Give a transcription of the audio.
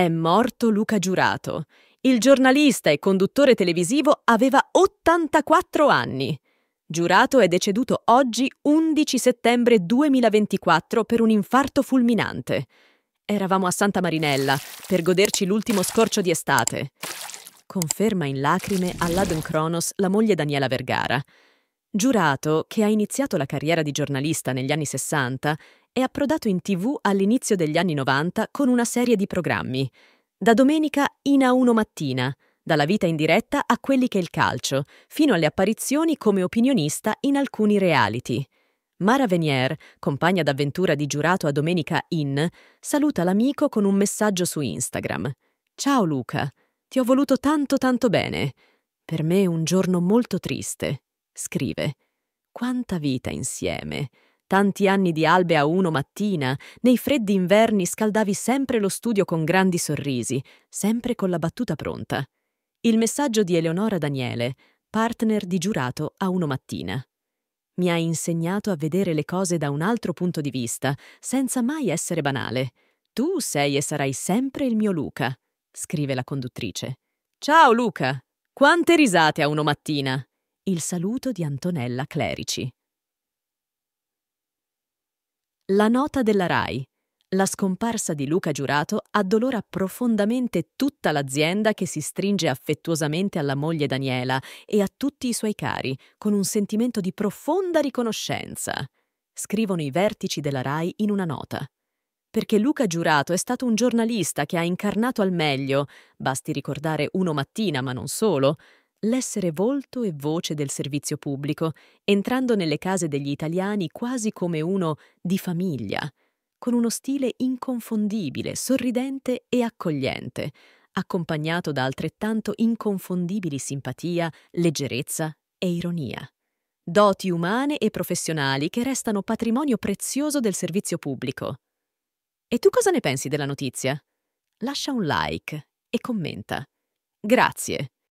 È morto Luca Giurato. Il giornalista e conduttore televisivo aveva 84 anni. Giurato è deceduto oggi 11 settembre 2024 per un infarto fulminante. Eravamo a Santa Marinella per goderci l'ultimo scorcio di estate. Conferma in lacrime all'Aden Kronos la moglie Daniela Vergara. Giurato, che ha iniziato la carriera di giornalista negli anni 60, è approdato in tv all'inizio degli anni 90 con una serie di programmi. Da domenica in a 1 mattina, dalla vita in diretta a quelli che è il calcio, fino alle apparizioni come opinionista in alcuni reality. Mara Venier, compagna d'avventura di giurato a Domenica In, saluta l'amico con un messaggio su Instagram. Ciao Luca, ti ho voluto tanto tanto bene. Per me è un giorno molto triste. Scrive. Quanta vita insieme. Tanti anni di albe a uno mattina, nei freddi inverni scaldavi sempre lo studio con grandi sorrisi, sempre con la battuta pronta. Il messaggio di Eleonora Daniele, partner di giurato a uno mattina. Mi ha insegnato a vedere le cose da un altro punto di vista, senza mai essere banale. Tu sei e sarai sempre il mio Luca, scrive la conduttrice. Ciao Luca! Quante risate a uno mattina! Il saluto di Antonella Clerici. La nota della RAI. La scomparsa di Luca Giurato addolora profondamente tutta l'azienda che si stringe affettuosamente alla moglie Daniela e a tutti i suoi cari, con un sentimento di profonda riconoscenza. Scrivono i vertici della RAI in una nota. Perché Luca Giurato è stato un giornalista che ha incarnato al meglio, basti ricordare Uno Mattina ma non solo, l'essere volto e voce del servizio pubblico, entrando nelle case degli italiani quasi come uno di famiglia, con uno stile inconfondibile, sorridente e accogliente, accompagnato da altrettanto inconfondibili simpatia, leggerezza e ironia. Doti umane e professionali che restano patrimonio prezioso del servizio pubblico. E tu cosa ne pensi della notizia? Lascia un like e commenta. Grazie.